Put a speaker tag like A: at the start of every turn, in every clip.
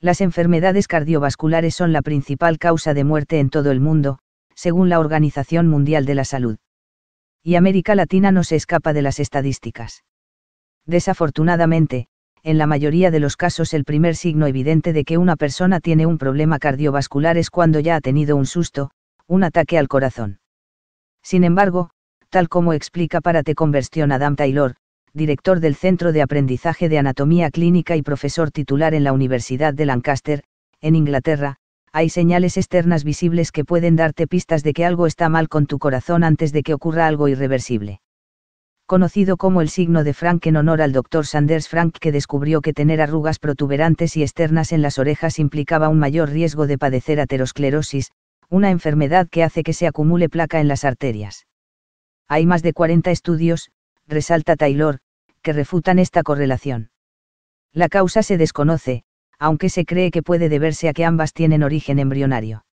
A: Las enfermedades cardiovasculares son la principal causa de muerte en todo el mundo, según la Organización Mundial de la Salud. Y América Latina no se escapa de las estadísticas. Desafortunadamente, en la mayoría de los casos el primer signo evidente de que una persona tiene un problema cardiovascular es cuando ya ha tenido un susto, un ataque al corazón. Sin embargo, tal como explica para Te Conversión Adam Taylor, director del Centro de Aprendizaje de Anatomía Clínica y profesor titular en la Universidad de Lancaster, en Inglaterra, hay señales externas visibles que pueden darte pistas de que algo está mal con tu corazón antes de que ocurra algo irreversible. Conocido como el signo de Frank en honor al doctor Sanders Frank que descubrió que tener arrugas protuberantes y externas en las orejas implicaba un mayor riesgo de padecer aterosclerosis, una enfermedad que hace que se acumule placa en las arterias. Hay más de 40 estudios, resalta Taylor, que refutan esta correlación. La causa se desconoce, aunque se cree que puede deberse a que ambas tienen origen embrionario.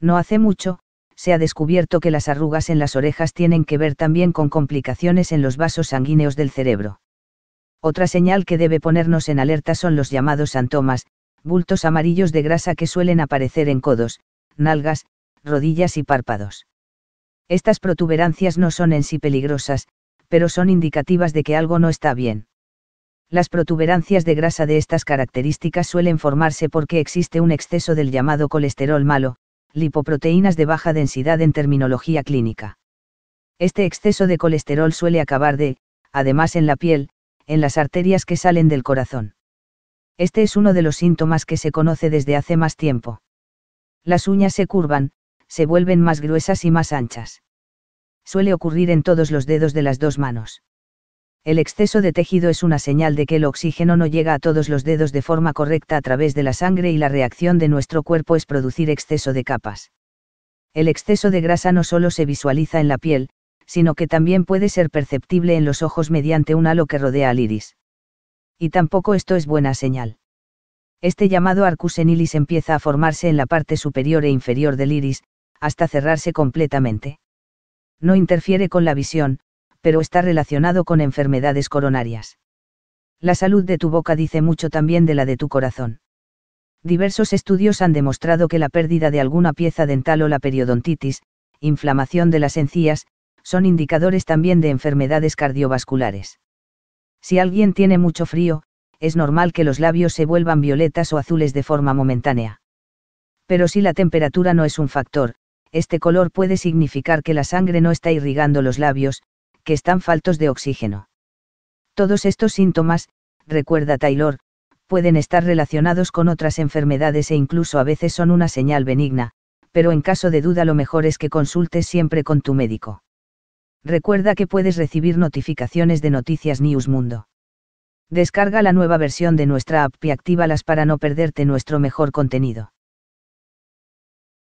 A: No hace mucho, se ha descubierto que las arrugas en las orejas tienen que ver también con complicaciones en los vasos sanguíneos del cerebro. Otra señal que debe ponernos en alerta son los llamados santomas, bultos amarillos de grasa que suelen aparecer en codos, nalgas, rodillas y párpados. Estas protuberancias no son en sí peligrosas, pero son indicativas de que algo no está bien. Las protuberancias de grasa de estas características suelen formarse porque existe un exceso del llamado colesterol malo, lipoproteínas de baja densidad en terminología clínica. Este exceso de colesterol suele acabar de, además en la piel, en las arterias que salen del corazón. Este es uno de los síntomas que se conoce desde hace más tiempo. Las uñas se curvan, se vuelven más gruesas y más anchas suele ocurrir en todos los dedos de las dos manos. El exceso de tejido es una señal de que el oxígeno no llega a todos los dedos de forma correcta a través de la sangre y la reacción de nuestro cuerpo es producir exceso de capas. El exceso de grasa no solo se visualiza en la piel, sino que también puede ser perceptible en los ojos mediante un halo que rodea al iris. Y tampoco esto es buena señal. Este llamado arcus enilis empieza a formarse en la parte superior e inferior del iris, hasta cerrarse completamente no interfiere con la visión, pero está relacionado con enfermedades coronarias. La salud de tu boca dice mucho también de la de tu corazón. Diversos estudios han demostrado que la pérdida de alguna pieza dental o la periodontitis, inflamación de las encías, son indicadores también de enfermedades cardiovasculares. Si alguien tiene mucho frío, es normal que los labios se vuelvan violetas o azules de forma momentánea. Pero si la temperatura no es un factor, este color puede significar que la sangre no está irrigando los labios, que están faltos de oxígeno. Todos estos síntomas, recuerda Taylor, pueden estar relacionados con otras enfermedades e incluso a veces son una señal benigna, pero en caso de duda lo mejor es que consultes siempre con tu médico. Recuerda que puedes recibir notificaciones de Noticias News Mundo. Descarga la nueva versión de nuestra app y actívalas para no perderte nuestro mejor contenido.